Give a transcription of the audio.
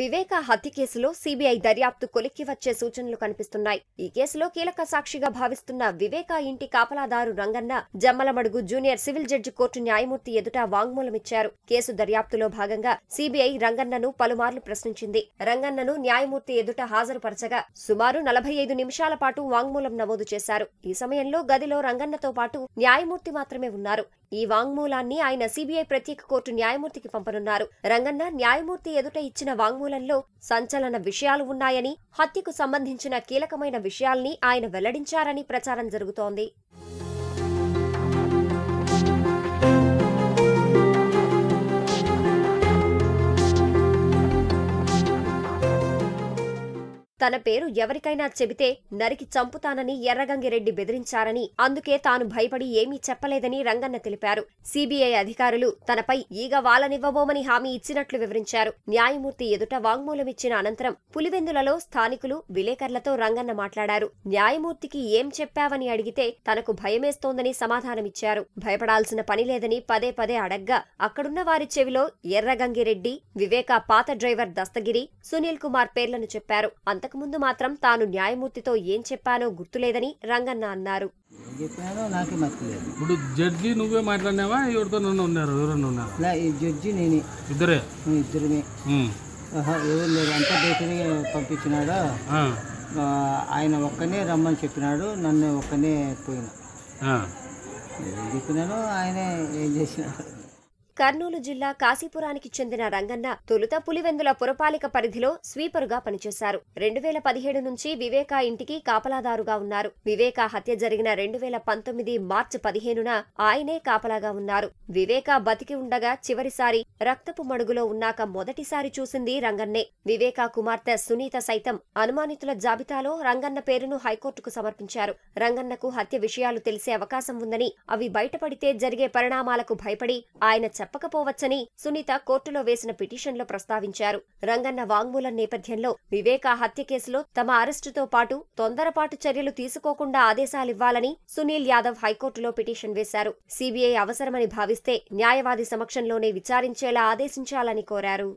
వివేక హత్య కేసులో సీబీఐ దర్యాప్తు కొలిక్కి వచ్చే సూచనలు కనిపిస్తున్నాయి ఈ కేసులో కీలక సాక్షిగా భావిస్తున్న వివేక ఇంటి కాపలాదారు Ranganna Jammalamadugu junior civil judge court న్యాయమూర్తి ఎదుట వాంగ్మూలమిచ్చారు కేసు దర్యాప్తులో భాగంగా సిబిఐ రంగన్నను పలుమార్లు ప్రశ్నించింది రంగన్నను న్యాయమూర్తి ఎదుట హాజరుపరచగా సుమారు నలభై ఐదు నిమిషాల పాటు వాంగ్మూలం నమోదు చేశారు ఈ సమయంలో గదిలో రంగన్నతో పాటు న్యాయమూర్తి మాత్రమే ఉన్నారు ఈ వాంగ్మూలాన్ని ఆయన సిబిఐ ప్రత్యేక కోర్టు న్యాయమూర్తికి పంపనున్నారు రంగన్న న్యాయమూర్తి ఎదుట ఇచ్చిన వాంగ్మూలంలో సంచలన విషయాలు ఉన్నాయని హత్యకు సంబంధించిన కీలకమైన విషయాల్ని ఆయన వెల్లడించారని ప్రచారం జరుగుతోంది తన పేరు ఎవరికైనా చెబితే నరికి చంపుతానని ఎర్రగంగిరెడ్డి బెదిరించారని అందుకే తాను భయపడి ఏమీ చెప్పలేదని రంగన్న తెలిపారు సీబీఐ అధికారులు తనపై ఈగ వాలనివ్వబోమని హామీ ఇచ్చినట్లు వివరించారు న్యాయమూర్తి ఎదుట వాంగ్మూలమిచ్చిన అనంతరం పులివెందులలో స్థానికులు విలేకరులతో రంగన్న మాట్లాడారు న్యాయమూర్తికి ఏం చెప్పావని అడిగితే తనకు భయమేస్తోందని సమాధానమిచ్చారు భయపడాల్సిన పని లేదని పదే పదే అడగ్గా అక్కడున్న వారి చెవిలో ఎర్రగంగిరెడ్డి వివేక పాత డ్రైవర్ దస్తగిరి సునీల్ కుమార్ పేర్లను చెప్పారు అంతకుముందు మాత్రం తాను న్యాయమూర్తితో ఏం చెప్పానో గుర్తులేదని రంగన్న అన్నారు ఇప్పుడు జడ్జి నువ్వే మాట్లాడినావా ఎవరితో నన్ను ఉన్నారు ఎవరన్నా ఉన్నారు జడ్జి నేనే ఇద్దరే ఇద్దరమే ఎవరు లేరు అంత బయటనే పంపించినాడు ఆయన ఒక్కనే రమ్మని చెప్పినాడు నన్ను ఒక్కనే పోయిన చెప్పినాను ఆయనే ఏం చేసినాడు కర్నూలు జిల్లా కాశీపురానికి చెందిన రంగన్న తొలుత పులివెందుల పురపాలిక పరిధిలో స్వీపరుగా పనిచేశారు రెండు వేల పదిహేడు నుంచి వివేకా ఇంటికి కాపలాదారుగా ఉన్నారు వివేకా హత్య జరిగిన రెండు వేల పంతొమ్మిది మార్చి పదిహేనున ఆయనే కాపలాగా ఉన్నారు వివేకా బతికి ఉండగా చివరిసారి రక్తపు మడుగులో ఉన్నాక మొదటిసారి చూసింది రంగన్నే వివేకా కుమార్తె సునీత సైతం అనుమానితుల జాబితాలో రంగన్న పేరును హైకోర్టుకు సమర్పించారు రంగన్నకు హత్య విషయాలు తెలిసే అవకాశం ఉందని అవి బయటపడితే జరిగే పరిణామాలకు భయపడి ఆయన తప్పకపోవచ్చని సునీత కోర్టులో వేసిన పిటిషన్లో ప్రస్తావించారు రంగన్న వాంగ్మూలం నేపథ్యంలో వివేక హత్య కేసులో తమ అరెస్టుతో పాటు తొందరపాటు చర్యలు తీసుకోకుండా ఆదేశాలివ్వాలని సునీల్ యాదవ్ హైకోర్టులో పిటిషన్ వేశారు సీబీఐ అవసరమని భావిస్తే న్యాయవాది సమక్షంలోనే విచారించేలా ఆదేశించాలని కోరారు